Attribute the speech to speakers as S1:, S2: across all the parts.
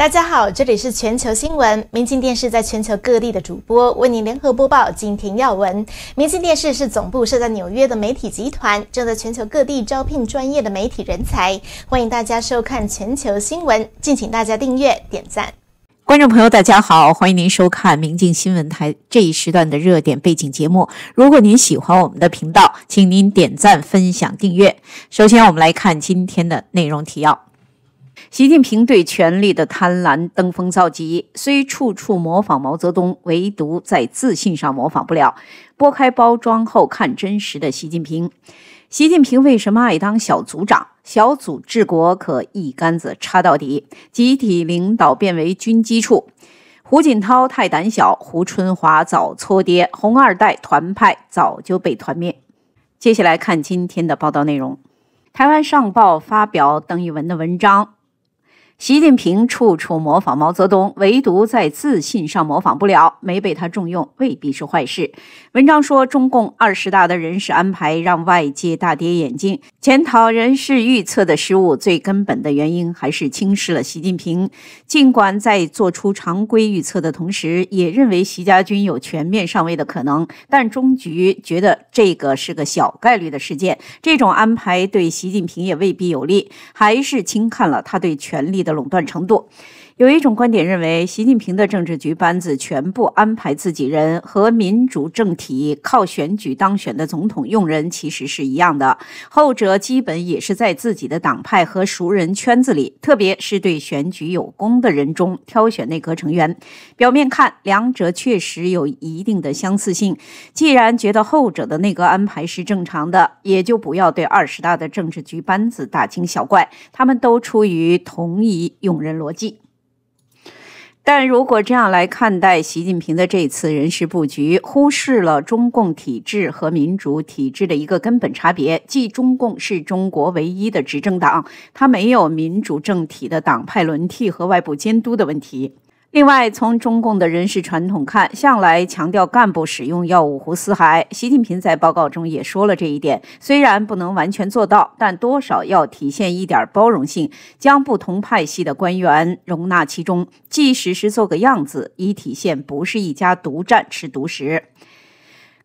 S1: 大家好，这里是全球新闻。明镜电视在全球各地的主播为您联合播报今天要闻。明镜电视是总部设在纽约的媒体集团，正在全球各地招聘专业的媒体人才。欢迎大家收看全球新闻，敬请大家订阅点赞。观众朋友，大家好，欢迎您收看明镜新闻台这一时段的热点背景节目。如果您喜欢我们的频道，请您点赞、分享、订阅。首先，我们来看今天的内容提要。习近平对权力的贪婪登峰造极，虽处处模仿毛泽东，唯独在自信上模仿不了。剥开包装后看真实的习近平。习近平为什么爱当小组长？小组治国可一竿子插到底，集体领导变为军机处。胡锦涛太胆小，胡春华早搓爹，红二代团派早就被团灭。接下来看今天的报道内容，《台湾上报》发表邓玉文的文章。习近平处处模仿毛泽东，唯独在自信上模仿不了。没被他重用未必是坏事。文章说，中共二十大的人事安排让外界大跌眼镜。检讨人士预测的失误，最根本的原因还是轻视了习近平。尽管在做出常规预测的同时，也认为习家军有全面上位的可能，但中局觉得这个是个小概率的事件。这种安排对习近平也未必有利，还是轻看了他对权力的垄断程度。有一种观点认为，习近平的政治局班子全部安排自己人和民主政体靠选举当选的总统用人其实是一样的，后者基本也是在自己的党派和熟人圈子里，特别是对选举有功的人中挑选内阁成员。表面看，两者确实有一定的相似性。既然觉得后者的内阁安排是正常的，也就不要对二十大的政治局班子大惊小怪，他们都出于同一用人逻辑。但如果这样来看待习近平的这次人事布局，忽视了中共体制和民主体制的一个根本差别，即中共是中国唯一的执政党，它没有民主政体的党派轮替和外部监督的问题。另外，从中共的人事传统看，向来强调干部使用要五湖四海。习近平在报告中也说了这一点，虽然不能完全做到，但多少要体现一点包容性，将不同派系的官员容纳其中，即使是做个样子，以体现不是一家独占吃独食。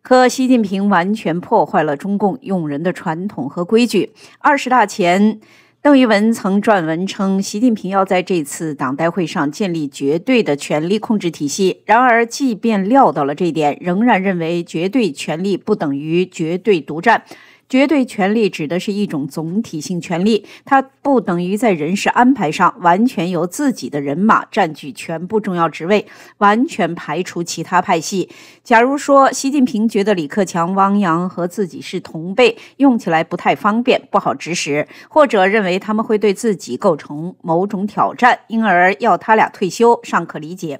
S1: 可习近平完全破坏了中共用人的传统和规矩。二十大前。邓玉文曾撰文称，习近平要在这次党代会上建立绝对的权力控制体系。然而，即便料到了这一点，仍然认为绝对权力不等于绝对独占。绝对权力指的是一种总体性权力，它不等于在人事安排上完全由自己的人马占据全部重要职位，完全排除其他派系。假如说习近平觉得李克强、汪洋和自己是同辈，用起来不太方便，不好指使，或者认为他们会对自己构成某种挑战，因而要他俩退休，尚可理解。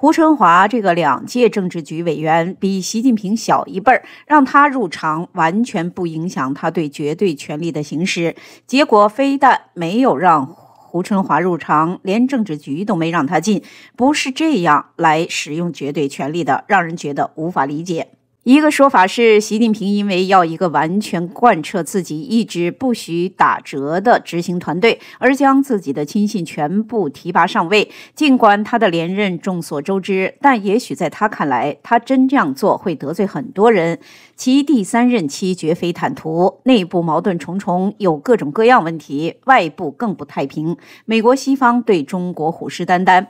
S1: 胡春华这个两届政治局委员比习近平小一辈儿，让他入常完全不影响他对绝对权力的行使。结果非但没有让胡春华入常，连政治局都没让他进，不是这样来使用绝对权力的，让人觉得无法理解。一个说法是，习近平因为要一个完全贯彻自己意志、不许打折的执行团队，而将自己的亲信全部提拔上位。尽管他的连任众所周知，但也许在他看来，他真这样做会得罪很多人。其第三任期绝非坦途，内部矛盾重重，有各种各样问题，外部更不太平。美国西方对中国虎视眈眈。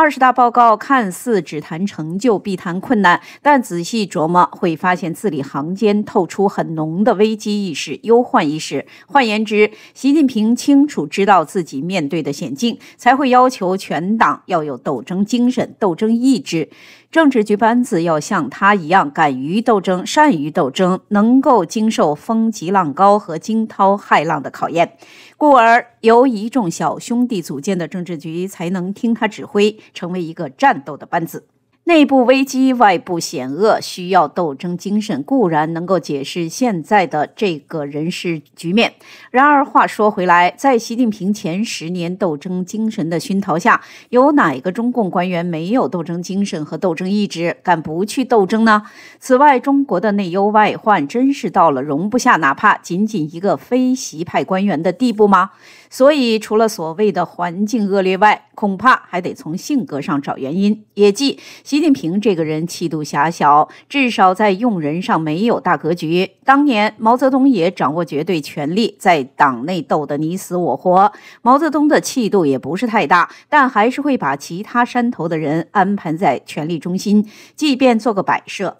S1: 二十大报告看似只谈成就，必谈困难，但仔细琢磨会发现，字里行间透出很浓的危机意识、忧患意识。换言之，习近平清楚知道自己面对的险境，才会要求全党要有斗争精神、斗争意志，政治局班子要像他一样敢于斗争、善于斗争，能够经受风急浪高和惊涛骇浪的考验。故而，由一众小兄弟组建的政治局才能听他指挥，成为一个战斗的班子。内部危机，外部险恶，需要斗争精神，固然能够解释现在的这个人事局面。然而话说回来，在习近平前十年斗争精神的熏陶下，有哪一个中共官员没有斗争精神和斗争意志，敢不去斗争呢？此外，中国的内忧外患真是到了容不下哪怕仅仅一个非习派官员的地步吗？所以，除了所谓的环境恶劣外，恐怕还得从性格上找原因，也即习近平这个人气度狭小，至少在用人上没有大格局。当年毛泽东也掌握绝对权力，在党内斗得你死我活，毛泽东的气度也不是太大，但还是会把其他山头的人安排在权力中心，即便做个摆设。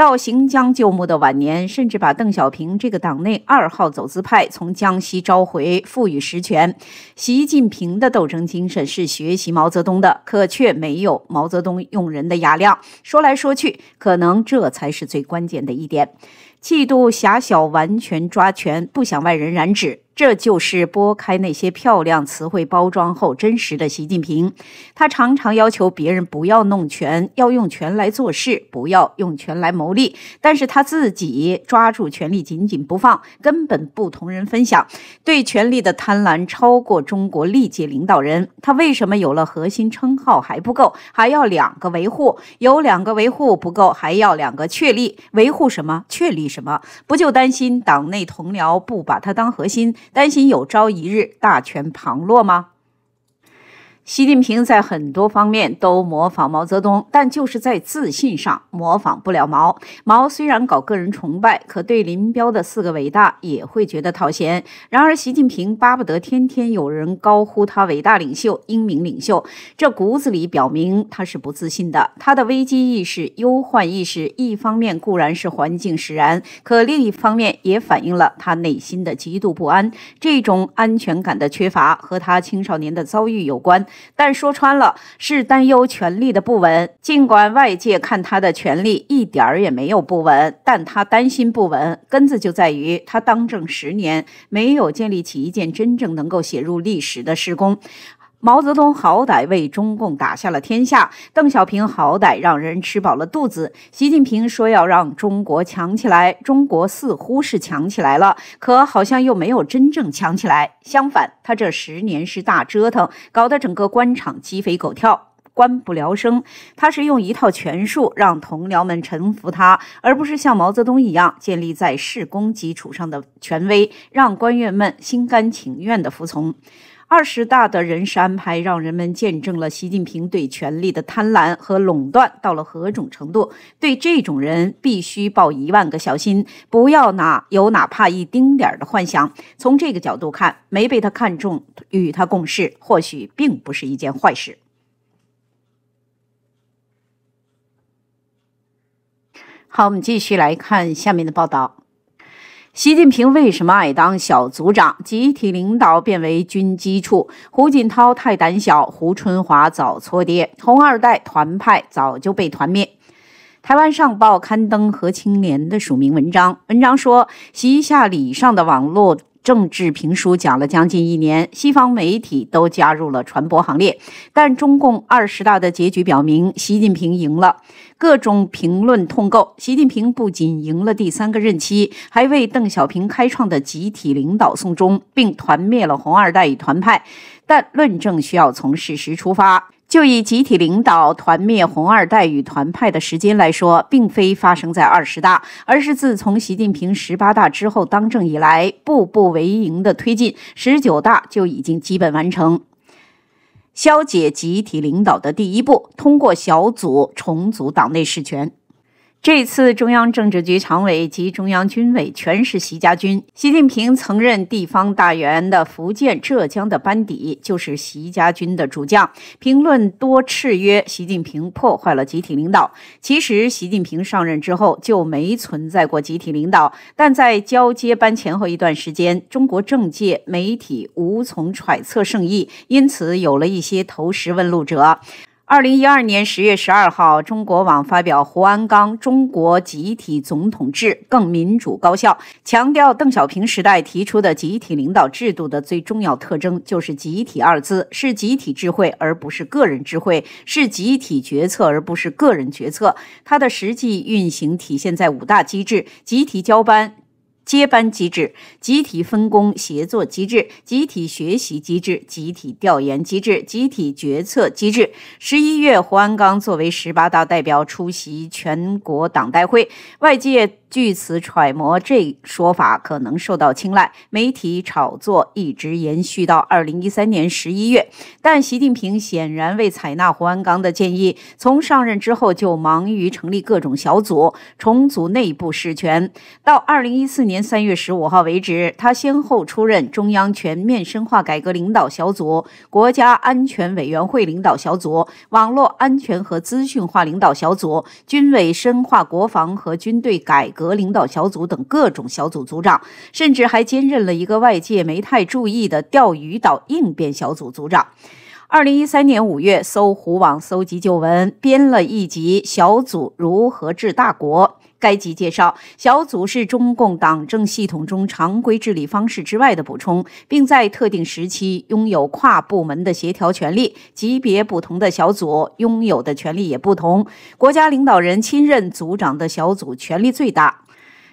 S1: 到行将就木的晚年，甚至把邓小平这个党内二号走资派从江西召回，赋予实权。习近平的斗争精神是学习毛泽东的，可却没有毛泽东用人的雅量。说来说去，可能这才是最关键的一点：气度狭小，完全抓权，不想外人染指。这就是剥开那些漂亮词汇包装后真实的习近平。他常常要求别人不要弄权，要用权来做事，不要用权来谋利。但是他自己抓住权力紧紧不放，根本不同人分享。对权力的贪婪超过中国历届领导人。他为什么有了核心称号还不够，还要两个维护？有两个维护不够，还要两个确立。维护什么？确立什么？不就担心党内同僚不把他当核心？担心有朝一日大权旁落吗？习近平在很多方面都模仿毛泽东，但就是在自信上模仿不了毛。毛虽然搞个人崇拜，可对林彪的四个伟大也会觉得讨嫌。然而，习近平巴不得天天有人高呼他伟大领袖、英明领袖，这骨子里表明他是不自信的。他的危机意识、忧患意识，一方面固然是环境使然，可另一方面也反映了他内心的极度不安。这种安全感的缺乏和他青少年的遭遇有关。但说穿了，是担忧权力的不稳。尽管外界看他的权力一点儿也没有不稳，但他担心不稳，根子就在于他当政十年没有建立起一件真正能够写入历史的施工。毛泽东好歹为中共打下了天下，邓小平好歹让人吃饱了肚子。习近平说要让中国强起来，中国似乎是强起来了，可好像又没有真正强起来。相反，他这十年是大折腾，搞得整个官场鸡飞狗跳，官不聊生。他是用一套权术让同僚们臣服他，而不是像毛泽东一样建立在世功基础上的权威，让官员们心甘情愿地服从。二十大的人事安排让人们见证了习近平对权力的贪婪和垄断到了何种程度。对这种人，必须抱一万个小心，不要哪有哪怕一丁点的幻想。从这个角度看，没被他看中，与他共事或许并不是一件坏事。好，我们继续来看下面的报道。习近平为什么爱当小组长？集体领导变为军机处。胡锦涛太胆小，胡春华早搓跌，红二代团派早就被团灭。台湾上报刊登何青莲的署名文章，文章说：习下礼上的网络。政治评书讲了将近一年，西方媒体都加入了传播行列，但中共二十大的结局表明，习近平赢了。各种评论痛够，习近平不仅赢了第三个任期，还为邓小平开创的集体领导送终，并团灭了红二代与团派。但论证需要从事实出发。就以集体领导团灭红二代与团派的时间来说，并非发生在二十大，而是自从习近平十八大之后当政以来，步步为营的推进。十九大就已经基本完成，消解集体领导的第一步，通过小组重组党内事权。这次中央政治局常委及中央军委全是习家军。习近平曾任地方大员的福建、浙江的班底就是习家军的主将。评论多斥曰：“习近平破坏了集体领导。”其实，习近平上任之后就没存在过集体领导，但在交接班前后一段时间，中国政界媒体无从揣测圣意，因此有了一些投石问路者。二零一二年十月十二号，中国网发表胡鞍钢《中国集体总统制更民主高效》，强调邓小平时代提出的集体领导制度的最重要特征就是“集体”二字，是集体智慧而不是个人智慧，是集体决策而不是个人决策。它的实际运行体现在五大机制：集体交班。接班机制、集体分工协作机制、集体学习机制、集体调研机制、集体决策机制。十一月，胡安刚作为十八大代表出席全国党代会，外界据此揣摩，这说法可能受到青睐，媒体炒作一直延续到二零一三年十一月，但习近平显然未采纳胡安刚的建议，从上任之后就忙于成立各种小组，重组内部事权，到二零一四年。年三月十五号为止，他先后出任中央全面深化改革领导小组、国家安全委员会领导小组、网络安全和资讯化领导小组、军委深化国防和军队改革领导小组等各种小组组长，甚至还兼任了一个外界没太注意的钓鱼岛应变小组组长。二零一三年五月，搜狐网搜集旧闻，编了一集《小组如何治大国》。该级介绍，小组是中共党政系统中常规治理方式之外的补充，并在特定时期拥有跨部门的协调权力。级别不同的小组拥有的权利也不同，国家领导人亲任组长的小组权力最大。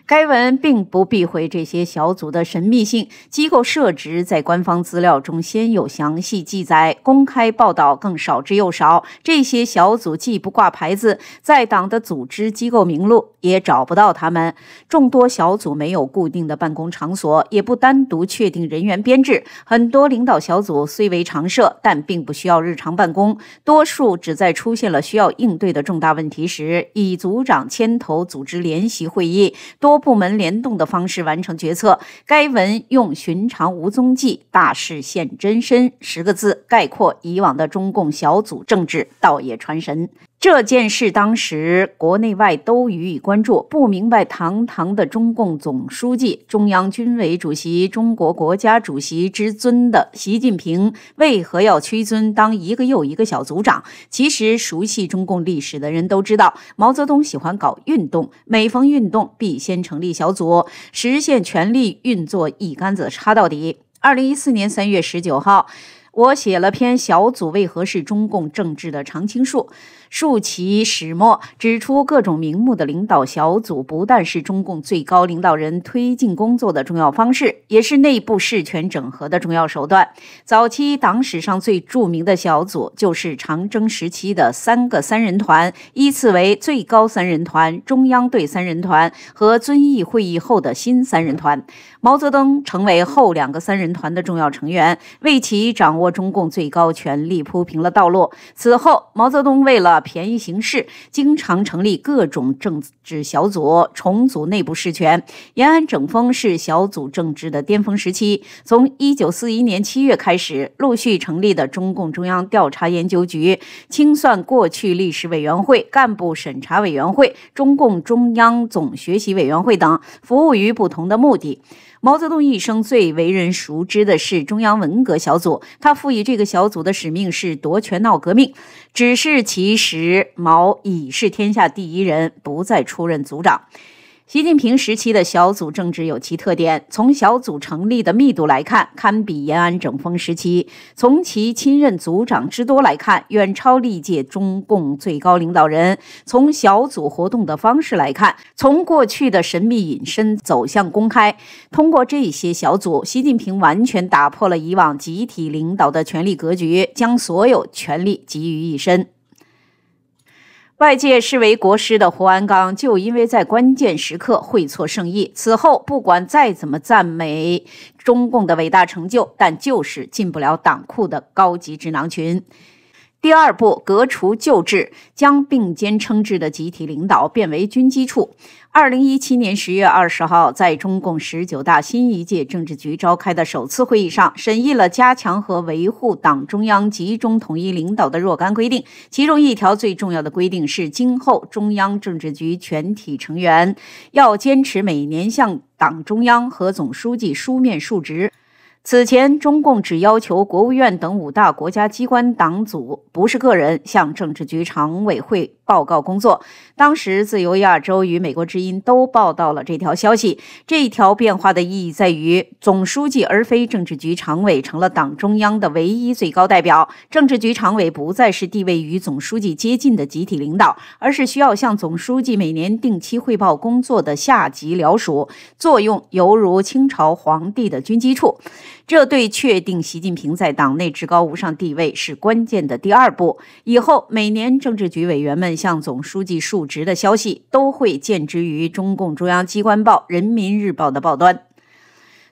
S1: 该文并不避讳这些小组的神秘性，机构设置在官方资料中鲜有详细记载，公开报道更少之又少。这些小组既不挂牌子，在党的组织机构名录也找不到他们。众多小组没有固定的办公场所，也不单独确定人员编制。很多领导小组虽为常设，但并不需要日常办公，多数只在出现了需要应对的重大问题时，以组长牵头组织联席会议多。部门联动的方式完成决策。该文用“寻常无踪迹，大事现真身”十个字概括以往的中共小组政治，倒也传神。这件事当时国内外都予以关注，不明白堂堂的中共总书记、中央军委主席、中国国家主席之尊的习近平为何要屈尊当一个又一个小组长。其实，熟悉中共历史的人都知道，毛泽东喜欢搞运动，每逢运动必先成立小组，实现权力运作一竿子插到底。二零一四年三月十九号，我写了篇《小组为何是中共政治的常青树》。竖起始末，指出各种名目的领导小组不但是中共最高领导人推进工作的重要方式，也是内部事权整合的重要手段。早期党史上最著名的小组就是长征时期的三个三人团，依次为最高三人团、中央队三人团和遵义会议后的新三人团。毛泽东成为后两个三人团的重要成员，为其掌握中共最高权力铺平了道路。此后，毛泽东为了便宜行事，经常成立各种政治小组，重组内部事权。延安整风是小组政治的巅峰时期。从一九四一年七月开始，陆续成立的中共中央调查研究局、清算过去历史委员会、干部审查委员会、中共中央总学习委员会等，服务于不同的目的。毛泽东一生最为人熟知的是中央文革小组，他赋予这个小组的使命是夺权闹革命。只是其实毛已是天下第一人，不再出任组长。习近平时期的小组政治有其特点：从小组成立的密度来看，堪比延安整风时期；从其亲任组长之多来看，远超历届中共最高领导人；从小组活动的方式来看，从过去的神秘隐身走向公开。通过这些小组，习近平完全打破了以往集体领导的权力格局，将所有权力集于一身。外界视为国师的胡安刚，就因为在关键时刻会错圣意，此后不管再怎么赞美中共的伟大成就，但就是进不了党库的高级智囊群。第二步，革除旧制，将并肩称制的集体领导变为军机处。二零一七年十月二十号，在中共十九大新一届政治局召开的首次会议上，审议了加强和维护党中央集中统一领导的若干规定。其中一条最重要的规定是，今后中央政治局全体成员要坚持每年向党中央和总书记书面述职。此前，中共只要求国务院等五大国家机关党组不是个人向政治局常委会报告工作。当时，《自由亚洲》与《美国之音》都报道了这条消息。这一条变化的意义在于，总书记而非政治局常委成了党中央的唯一最高代表。政治局常委不再是地位与总书记接近的集体领导，而是需要向总书记每年定期汇报工作的下级僚属，作用犹如清朝皇帝的军机处。这对确定习近平在党内至高无上地位是关键的第二步。以后每年政治局委员们向总书记述职的消息都会见之于中共中央机关报《人民日报》的报端。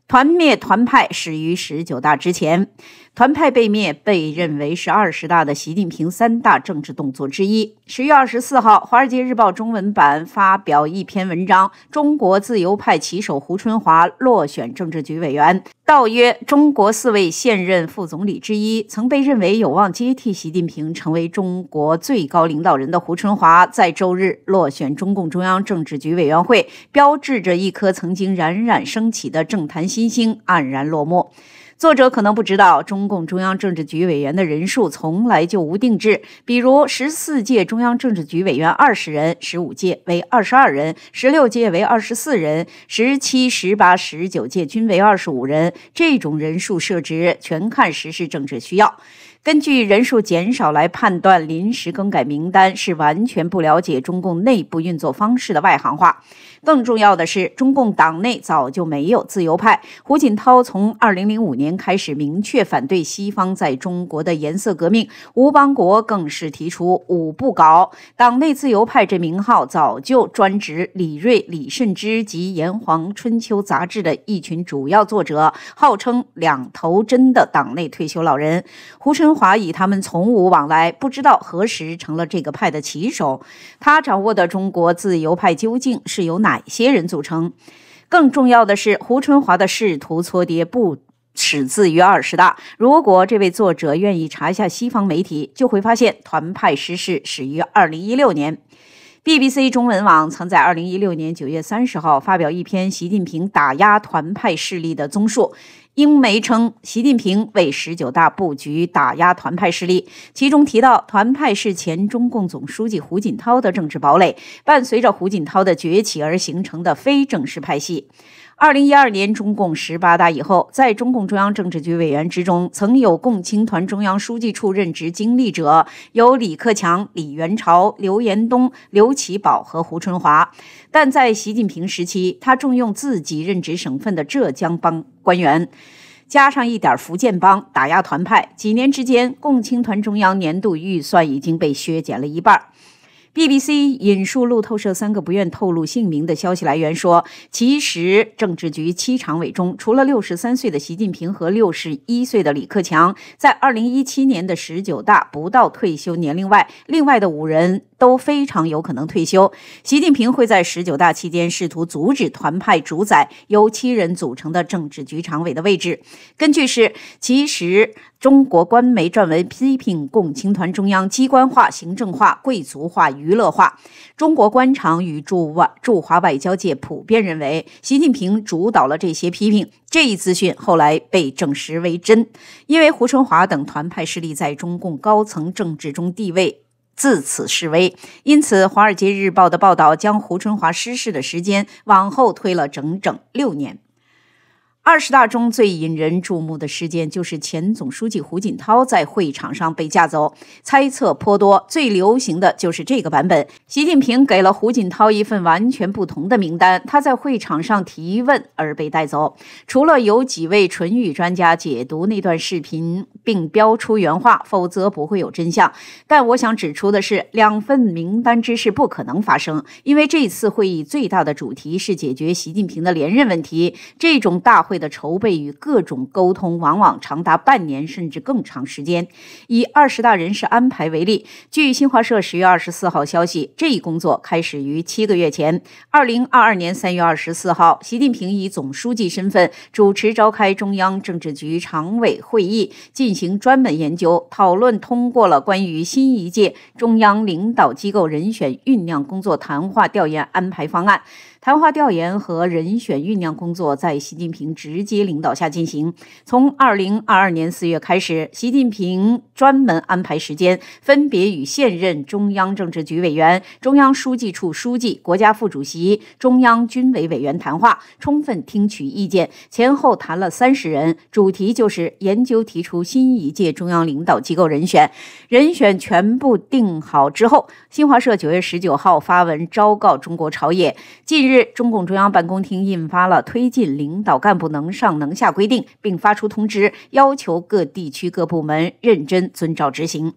S1: 团灭团派始于十九大之前。团派被灭被认为是二十大的习近平三大政治动作之一。十月二十四号，《华尔街日报》中文版发表一篇文章，中国自由派旗手胡春华落选政治局委员。道约，中国四位现任副总理之一，曾被认为有望接替习近平成为中国最高领导人的胡春华，在周日落选中共中央政治局委员会，标志着一颗曾经冉冉升起的政坛新星黯然落幕。作者可能不知道，中共中央政治局委员的人数从来就无定制。比如，十四届中央政治局委员二十人，十五届为二十二人，十六届为二十四人，十七、十八、十九届均为二十五人。这种人数设置全看时事政治需要，根据人数减少来判断临时更改名单是完全不了解中共内部运作方式的外行话。更重要的是，中共党内早就没有自由派。胡锦涛从二零零五年开始明确反对西方在中国的“颜色革命”，吴邦国更是提出“五不搞”。党内自由派这名号早就专指李瑞、李慎之及《炎黄春秋》杂志的一群主要作者，号称“两头针”的党内退休老人。胡春华与他们从无往来，不知道何时成了这个派的旗手。他掌握的中国自由派究竟是由哪？哪些人组成？更重要的是，胡春华的仕途挫跌不始自于二十大。如果这位作者愿意查一下西方媒体，就会发现团派失势始于二零一六年。BBC 中文网曾在二零一六年九月三十号发表一篇习近平打压团派势力的综述。英媒称，习近平为十九大布局打压团派势力，其中提到团派是前中共总书记胡锦涛的政治堡垒，伴随着胡锦涛的崛起而形成的非正式派系。二零一二年中共十八大以后，在中共中央政治局委员之中，曾有共青团中央书记处任职经历者有李克强、李元朝、刘延东、刘奇葆和胡春华。但在习近平时期，他重用自己任职省份的浙江帮官员，加上一点福建帮，打压团派。几年之间，共青团中央年度预算已经被削减了一半。BBC 引述路透社三个不愿透露姓名的消息来源说，其实政治局七常委中，除了六十三岁的习近平和六十一岁的李克强在二零一七年的十九大不到退休年龄外，另外的五人都非常有可能退休。习近平会在十九大期间试图阻止团派主宰由七人组成的政治局常委的位置。根据是，其实中国官媒撰文批评共青团中央机关化、行政化、贵族化与。娱乐化，中国官场与驻外驻华外交界普遍认为，习近平主导了这些批评。这一资讯后来被证实为真，因为胡春华等团派势力在中共高层政治中地位自此示威，因此，《华尔街日报》的报道将胡春华失势的时间往后推了整整六年。二十大中最引人注目的事件就是前总书记胡锦涛在会场上被架走，猜测颇多，最流行的就是这个版本：习近平给了胡锦涛一份完全不同的名单，他在会场上提问而被带走。除了有几位唇语专家解读那段视频并标出原话，否则不会有真相。但我想指出的是，两份名单之事不可能发生，因为这次会议最大的主题是解决习近平的连任问题，这种大会。的筹备与各种沟通，往往长达半年甚至更长时间。以二十大人事安排为例，据新华社十月二十四号消息，这一工作开始于七个月前，二零二二年三月二十四号，习近平以总书记身份主持召开中央政治局常委会议，进行专门研究讨论，通过了关于新一届中央领导机构人选酝酿工作谈话调研安排方案。谈话调研和人选酝酿工作在习近平直接领导下进行。从二零二二年四月开始，习近平专门安排时间，分别与现任中央政治局委员、中央书记处书记、国家副主席、中央军委委员谈话，充分听取意见，前后谈了三十人。主题就是研究提出新一届中央领导机构人选。人选全部定好之后，新华社九月十九号发文昭告中国朝野。近日。中共中央办公厅印发了推进领导干部能上能下规定，并发出通知，要求各地区各部门认真遵照执行。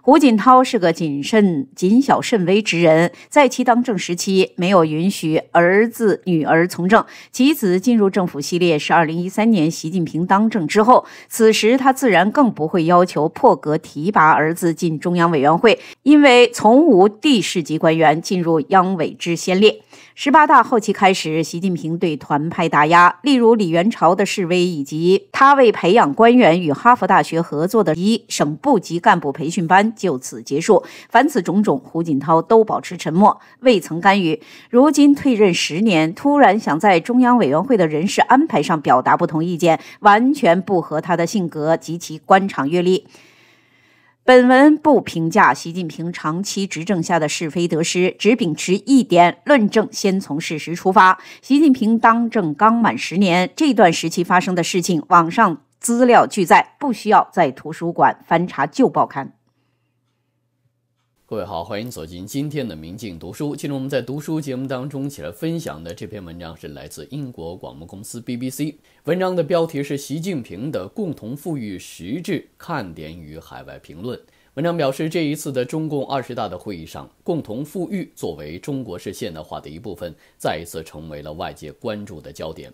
S1: 胡锦涛是个谨慎、谨小慎微之人，在其当政时期，没有允许儿子、女儿从政。其子进入政府系列是2013年习近平当政之后，此时他自然更不会要求破格提拔儿子进中央委员会，因为从无地市级官员进入央委之先例。十八大后期开始，习近平对团派打压，例如李元朝的示威，以及他为培养官员与哈佛大学合作的一省部级干部培训班就此结束。凡此种种，胡锦涛都保持沉默，未曾干预。如今退任十年，突然想在中央委员会的人事安排上表达不同意见，完全不合他的性格及其官场阅历。本文不评价习近平长期执政下的是非得失，只秉持一点论证：先从事实出发。习近平当政刚满十年，这段时期发生的事情，网上资料俱在，不需要在图书馆翻查旧报刊。
S2: 各位好，欢迎走进今天的《明镜读书》。今天我们在读书节目当中起来分享的这篇文章是来自英国广播公司 BBC，文章的标题是《习近平的共同富裕实质：看点与海外评论》。文章表示，这一次的中共二十大的会议上，共同富裕作为中国式现代化的一部分，再一次成为了外界关注的焦点。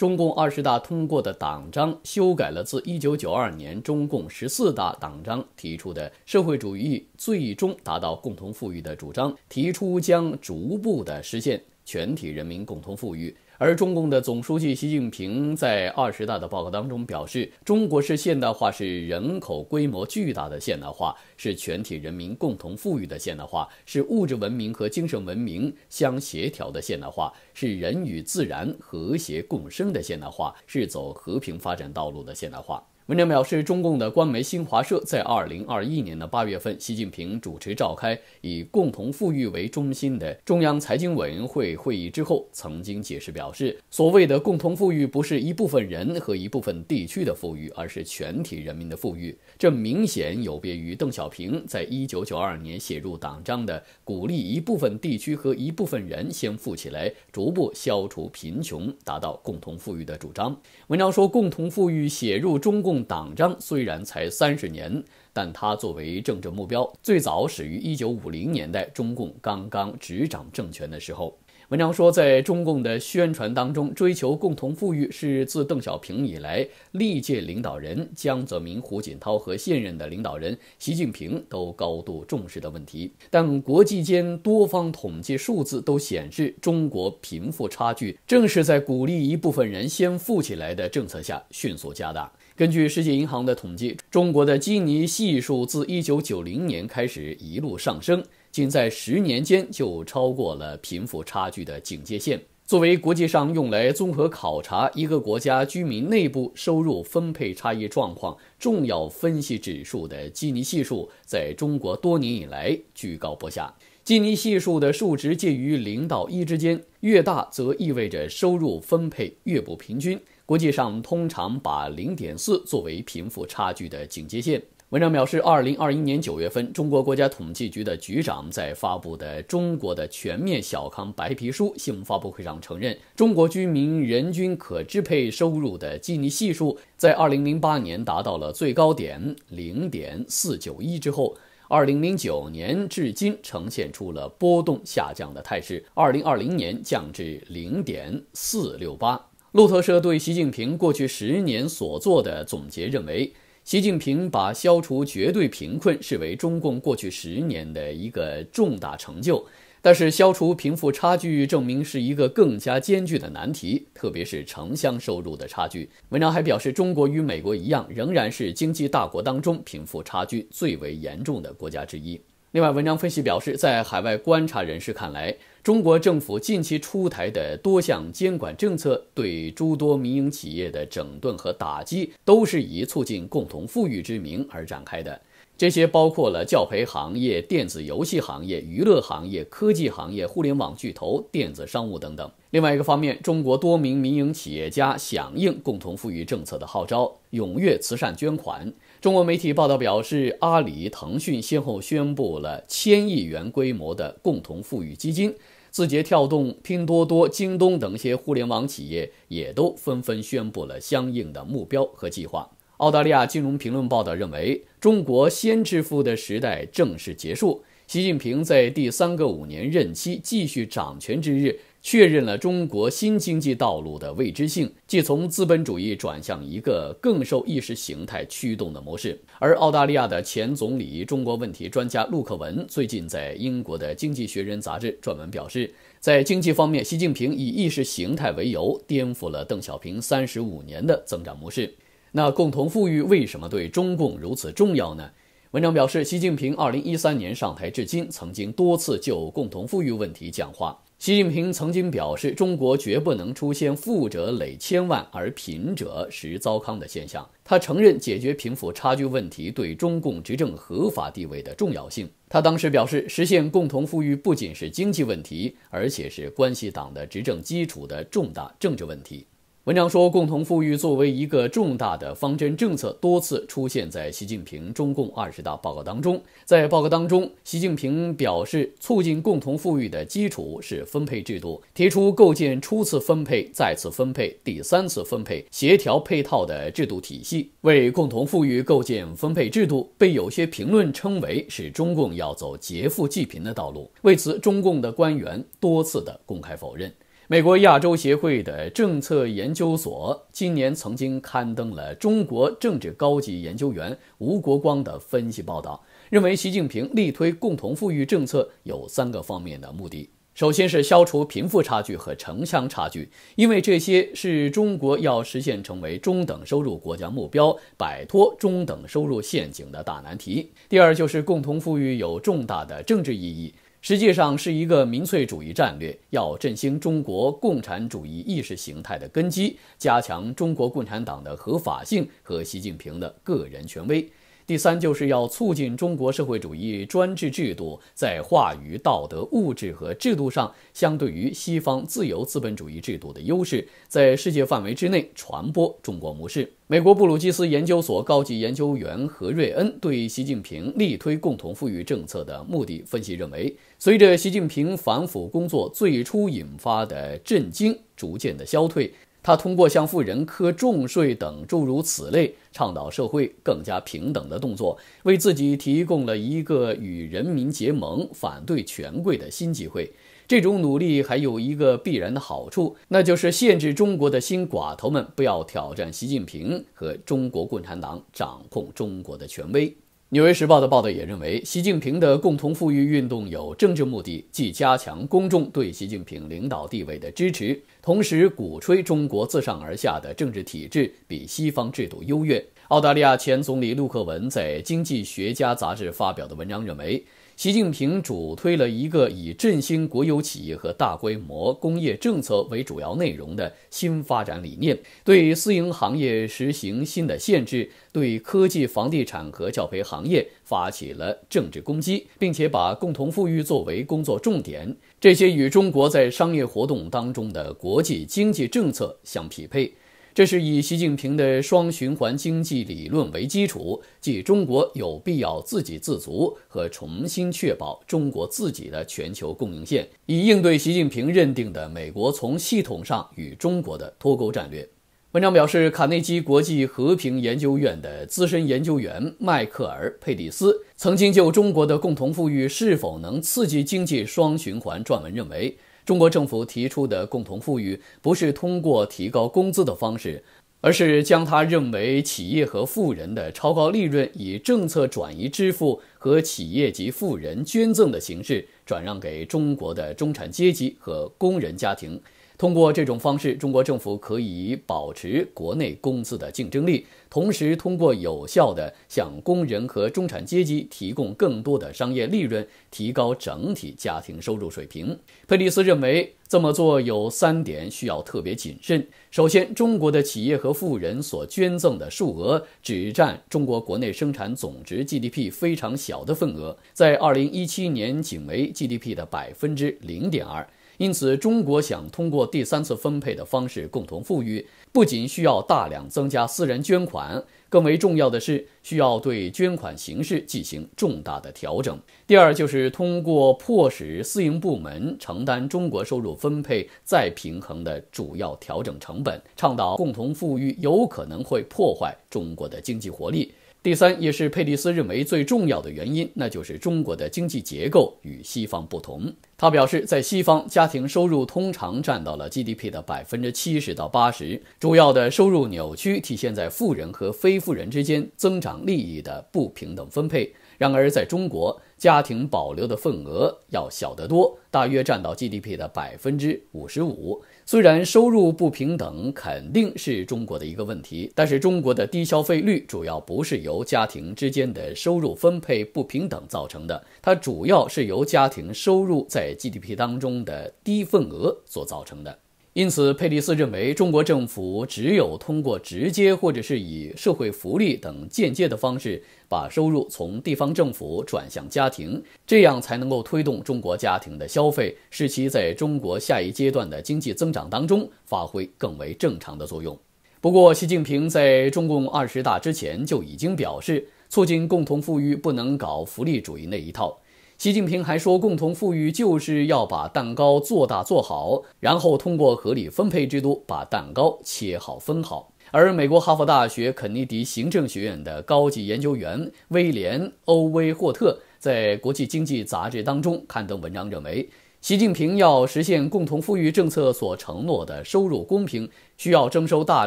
S2: 中共二十大通过的党章修改了自一九九二年中共十四大党章提出的社会主义最终达到共同富裕的主张，提出将逐步的实现全体人民共同富裕。而中共的总书记习近平在二十大的报告当中表示：“中国式现代化是人口规模巨大的现代化，是全体人民共同富裕的现代化，是物质文明和精神文明相协调的现代化，是人与自然和谐共生的现代化，是走和平发展道路的现代化。”文章表示，中共的官媒新华社在二零二一年的八月份，习近平主持召开以共同富裕为中心的中央财经委员会会议之后，曾经解释表示，所谓的共同富裕不是一部分人和一部分地区的富裕，而是全体人民的富裕。这明显有别于邓小平在一九九二年写入党章的“鼓励一部分地区和一部分人先富起来，逐步消除贫穷，达到共同富裕”的主张。文章说，共同富裕写入中共。党章虽然才三十年，但它作为政治目标，最早始于一九五零年代中共刚刚执掌政权的时候。文章说，在中共的宣传当中，追求共同富裕是自邓小平以来历届领导人江泽民、胡锦涛和现任的领导人习近平都高度重视的问题。但国际间多方统计数字都显示，中国贫富差距正是在鼓励一部分人先富起来的政策下迅速加大。根据世界银行的统计，中国的基尼系数自1990年开始一路上升，仅在十年间就超过了贫富差距的警戒线。作为国际上用来综合考察一个国家居民内部收入分配差异状况重要分析指数的基尼系数，在中国多年以来居高不下。基尼系数的数值介于零到一之间，越大则意味着收入分配越不平均。国际上通常把零点四作为贫富差距的警戒线。文章表示，二零二一年九月份，中国国家统计局的局长在发布的《中国的全面小康白皮书》新闻发布会上承认，中国居民人均可支配收入的基尼系数在二零零八年达到了最高点零点四九一之后，二零零九年至今呈现出了波动下降的态势，二零二零年降至零点四六八。路透社对习近平过去十年所做的总结认为，习近平把消除绝对贫困视为中共过去十年的一个重大成就。但是，消除贫富差距证明是一个更加艰巨的难题，特别是城乡收入的差距。文章还表示，中国与美国一样，仍然是经济大国当中贫富差距最为严重的国家之一。另外，文章分析表示，在海外观察人士看来。中国政府近期出台的多项监管政策，对诸多民营企业的整顿和打击，都是以促进共同富裕之名而展开的。这些包括了教培行业、电子游戏行业、娱乐行业、科技行业、互联网巨头、电子商务等等。另外一个方面，中国多名民营企业家响应共同富裕政策的号召，踊跃慈善捐款。中国媒体报道表示，阿里、腾讯先后宣布了千亿元规模的共同富裕基金，字节跳动、拼多多、京东等一些互联网企业也都纷纷宣布了相应的目标和计划。澳大利亚金融评论报道认为，中国先致富的时代正式结束。习近平在第三个五年任期继续掌权之日。确认了中国新经济道路的未知性，即从资本主义转向一个更受意识形态驱动的模式。而澳大利亚的前总理、中国问题专家陆克文最近在英国的《经济学人》杂志撰文表示，在经济方面，习近平以意识形态为由颠覆了邓小平三十五年的增长模式。那共同富裕为什么对中共如此重要呢？文章表示，习近平二零一三年上台至今，曾经多次就共同富裕问题讲话。习近平曾经表示，中国绝不能出现富者累千万而贫者食糟糠的现象。他承认解决贫富差距问题对中共执政合法地位的重要性。他当时表示，实现共同富裕不仅是经济问题，而且是关系党的执政基础的重大政治问题。文章说，共同富裕作为一个重大的方针政策，多次出现在习近平中共二十大报告当中。在报告当中，习近平表示，促进共同富裕的基础是分配制度，提出构建初次分配、再次分配、第三次分配协调配套的制度体系，为共同富裕构建分配制度。被有些评论称为是中共要走劫富济贫的道路。为此，中共的官员多次的公开否认。美国亚洲协会的政策研究所今年曾经刊登了中国政治高级研究员吴国光的分析报道，认为习近平力推共同富裕政策有三个方面的目的：首先是消除贫富差距和城乡差距，因为这些是中国要实现成为中等收入国家目标、摆脱中等收入陷阱的大难题；第二就是共同富裕有重大的政治意义。实际上是一个民粹主义战略，要振兴中国共产主义意识形态的根基，加强中国共产党的合法性和习近平的个人权威。第三，就是要促进中国社会主义专制制度在话语、道德、物质和制度上相对于西方自由资本主义制度的优势，在世界范围之内传播中国模式。美国布鲁基斯研究所高级研究员何瑞恩对习近平力推共同富裕政策的目的分析认为，随着习近平反腐工作最初引发的震惊逐渐的消退。他通过向富人科重税等诸如此类倡导社会更加平等的动作，为自己提供了一个与人民结盟、反对权贵的新机会。这种努力还有一个必然的好处，那就是限制中国的新寡头们不要挑战习近平和中国共产党掌控中国的权威。《纽约时报》的报道也认为，习近平的共同富裕运动有政治目的，既加强公众对习近平领导地位的支持，同时鼓吹中国自上而下的政治体制比西方制度优越。澳大利亚前总理陆克文在《经济学家》杂志发表的文章认为。习近平主推了一个以振兴国有企业和大规模工业政策为主要内容的新发展理念，对私营行业实行新的限制，对科技、房地产和教培行业发起了政治攻击，并且把共同富裕作为工作重点。这些与中国在商业活动当中的国际经济政策相匹配。这是以习近平的双循环经济理论为基础，即中国有必要自给自足和重新确保中国自己的全球供应链，以应对习近平认定的美国从系统上与中国的脱钩战略。文章表示，卡内基国际和平研究院的资深研究员迈克尔·佩里斯曾经就中国的共同富裕是否能刺激经济双循环撰文认为。中国政府提出的共同富裕不是通过提高工资的方式，而是将他认为企业和富人的超高利润，以政策转移支付和企业及富人捐赠的形式，转让给中国的中产阶级和工人家庭。通过这种方式，中国政府可以保持国内工资的竞争力，同时通过有效的向工人和中产阶级提供更多的商业利润，提高整体家庭收入水平。佩里斯认为，这么做有三点需要特别谨慎：首先，中国的企业和富人所捐赠的数额只占中国国内生产总值 GDP 非常小的份额，在二零一七年仅为 GDP 的百分之零点二。因此，中国想通过第三次分配的方式共同富裕，不仅需要大量增加私人捐款，更为重要的是需要对捐款形式进行重大的调整。第二，就是通过迫使私营部门承担中国收入分配再平衡的主要调整成本，倡导共同富裕有可能会破坏中国的经济活力。第三，也是佩蒂斯认为最重要的原因，那就是中国的经济结构与西方不同。他表示，在西方，家庭收入通常占到了 GDP 的百分之七十到八十，主要的收入扭曲体现在富人和非富人之间增长利益的不平等分配。然而，在中国，家庭保留的份额要小得多，大约占到 GDP 的百分之五十五。虽然收入不平等肯定是中国的一个问题，但是中国的低消费率主要不是由家庭之间的收入分配不平等造成的，它主要是由家庭收入在 GDP 当中的低份额所造成的。因此，佩蒂斯认为，中国政府只有通过直接或者是以社会福利等间接的方式，把收入从地方政府转向家庭，这样才能够推动中国家庭的消费，使其在中国下一阶段的经济增长当中发挥更为正常的作用。不过，习近平在中共二十大之前就已经表示，促进共同富裕不能搞福利主义那一套。习近平还说，共同富裕就是要把蛋糕做大做好，然后通过合理分配制度把蛋糕切好分好。而美国哈佛大学肯尼迪行政学院的高级研究员威廉·欧威霍特在《国际经济杂志》当中刊登文章认为，习近平要实现共同富裕政策所承诺的收入公平，需要征收大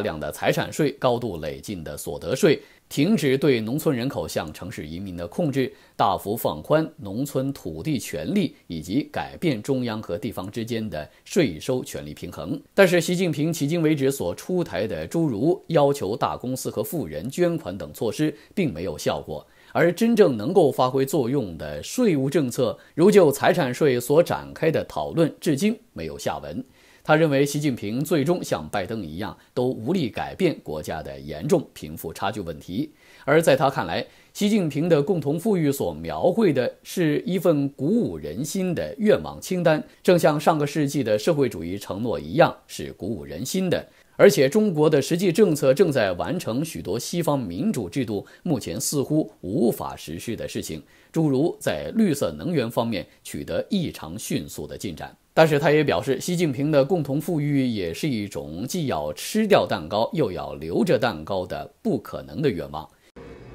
S2: 量的财产税、高度累进的所得税。停止对农村人口向城市移民的控制，大幅放宽农村土地权利，以及改变中央和地方之间的税收权利平衡。但是，习近平迄今为止所出台的诸如要求大公司和富人捐款等措施，并没有效果。而真正能够发挥作用的税务政策，如就财产税所展开的讨论，至今没有下文。他认为，习近平最终像拜登一样，都无力改变国家的严重贫富差距问题。而在他看来，习近平的共同富裕所描绘的是一份鼓舞人心的愿望清单，正像上个世纪的社会主义承诺一样，是鼓舞人心的。而且中国的实际政策正在完成许多西方民主制度目前似乎无法实施的事情，诸如在绿色能源方面取得异常迅速的进展。但是他也表示，习近平的共同富裕也是一种既要吃掉蛋糕又要留着蛋糕的不可能的愿望。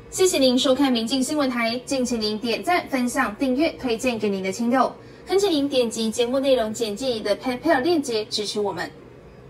S1: 谢谢您收看民进新闻台，敬请您点赞、分享、订阅、推荐给您的亲友，恳请您点击节目内容简介的 PayPal 链接支持我们。